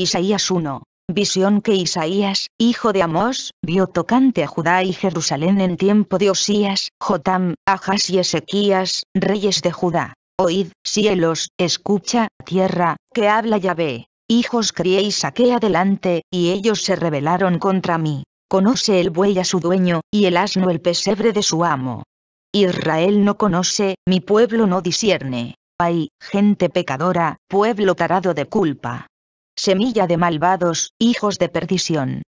Isaías 1. Visión que Isaías, hijo de Amós, vio tocante a Judá y Jerusalén en tiempo de Osías, Jotam, Ajas y Ezequías, reyes de Judá. Oíd, cielos, escucha, tierra, que habla Yahvé. Hijos crié y saqué adelante, y ellos se rebelaron contra mí. Conoce el buey a su dueño, y el asno el pesebre de su amo. Israel no conoce, mi pueblo no discierne. Ay, gente pecadora, pueblo tarado de culpa semilla de malvados, hijos de perdición.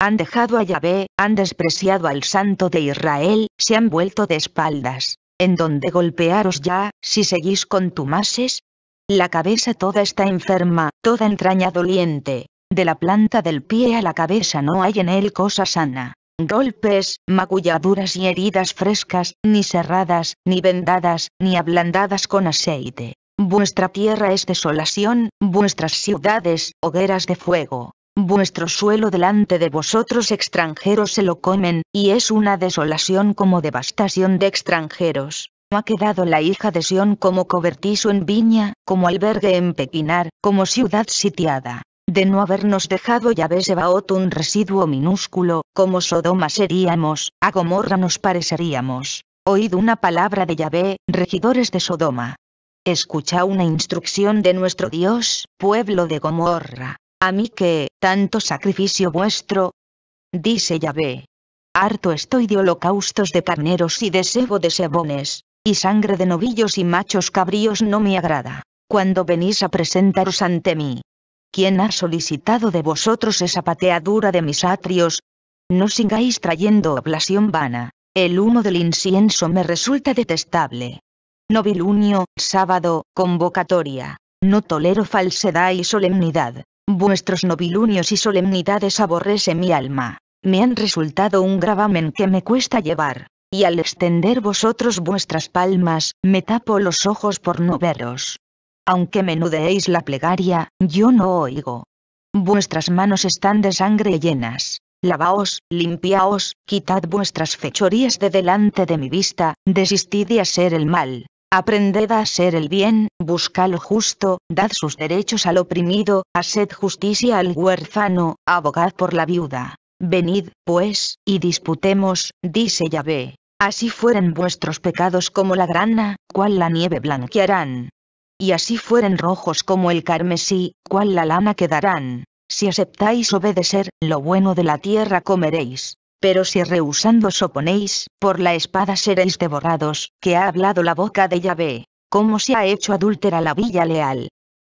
Han dejado a Yahvé, han despreciado al Santo de Israel, se han vuelto de espaldas. En donde golpearos ya, si seguís con tumases. La cabeza toda está enferma, toda entraña doliente. De la planta del pie a la cabeza no hay en él cosa sana. Golpes, magulladuras y heridas frescas, ni cerradas, ni vendadas, ni ablandadas con aceite. Vuestra tierra es desolación, vuestras ciudades, hogueras de fuego. Vuestro suelo delante de vosotros extranjeros se lo comen, y es una desolación como devastación de extranjeros. No Ha quedado la hija de Sión como cobertizo en viña, como albergue en Pequinar, como ciudad sitiada. De no habernos dejado Yahvé Sebaot un residuo minúsculo, como Sodoma seríamos, a Gomorra nos pareceríamos. Oíd una palabra de Yahvé, regidores de Sodoma. Escucha una instrucción de nuestro Dios, pueblo de Gomorra, a mí que, tanto sacrificio vuestro, dice Yahvé. Harto estoy de holocaustos de carneros y de sebo de sebones, y sangre de novillos y machos cabríos no me agrada, cuando venís a presentaros ante mí. ¿Quién ha solicitado de vosotros esa pateadura de mis atrios? No sigáis trayendo oblación vana, el humo del incienso me resulta detestable novilunio, sábado, convocatoria. No tolero falsedad y solemnidad. Vuestros novilunios y solemnidades aborrece mi alma. Me han resultado un gravamen que me cuesta llevar. Y al extender vosotros vuestras palmas, me tapo los ojos por no veros. Aunque menudeéis la plegaria, yo no oigo. Vuestras manos están de sangre llenas. Lavaos, limpiaos, quitad vuestras fechorías de delante de mi vista, desistid de hacer el mal, Aprended a ser el bien, busca lo justo, dad sus derechos al oprimido, haced justicia al huérfano, abogad por la viuda. Venid, pues, y disputemos, dice Yahvé. Así fueren vuestros pecados como la grana, cual la nieve blanquearán. Y así fueren rojos como el carmesí, cual la lana quedarán. Si aceptáis obedecer lo bueno de la tierra comeréis, pero si rehusando os oponéis, por la espada seréis devorados, que ha hablado la boca de Yahvé, como se ha hecho adúltera la villa leal.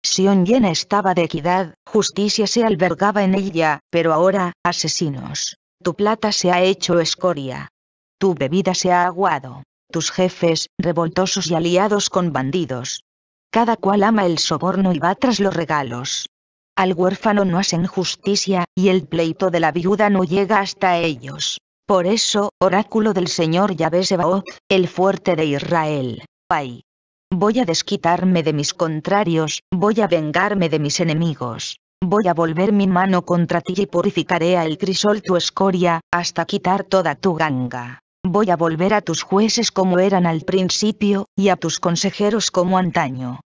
Sion llena estaba de equidad, justicia se albergaba en ella, pero ahora, asesinos, tu plata se ha hecho escoria. Tu bebida se ha aguado. Tus jefes, revoltosos y aliados con bandidos. Cada cual ama el soborno y va tras los regalos al huérfano no hacen justicia, y el pleito de la viuda no llega hasta ellos. Por eso, oráculo del Señor Yahvé Sebaot, el fuerte de Israel. Ay. Voy a desquitarme de mis contrarios, voy a vengarme de mis enemigos. Voy a volver mi mano contra ti y purificaré al el crisol tu escoria, hasta quitar toda tu ganga. Voy a volver a tus jueces como eran al principio, y a tus consejeros como antaño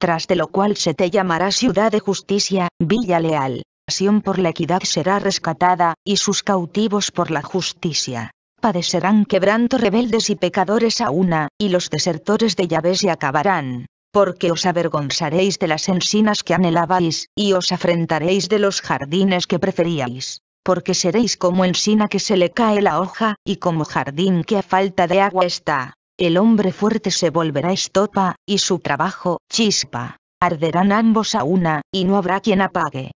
tras de lo cual se te llamará ciudad de justicia, villa leal. Pasión por la equidad será rescatada, y sus cautivos por la justicia. Padecerán quebranto rebeldes y pecadores a una, y los desertores de Yahvé se acabarán. Porque os avergonzaréis de las encinas que anhelabais, y os afrentaréis de los jardines que preferíais porque seréis como encina que se le cae la hoja, y como jardín que a falta de agua está el hombre fuerte se volverá estopa, y su trabajo, chispa. Arderán ambos a una, y no habrá quien apague.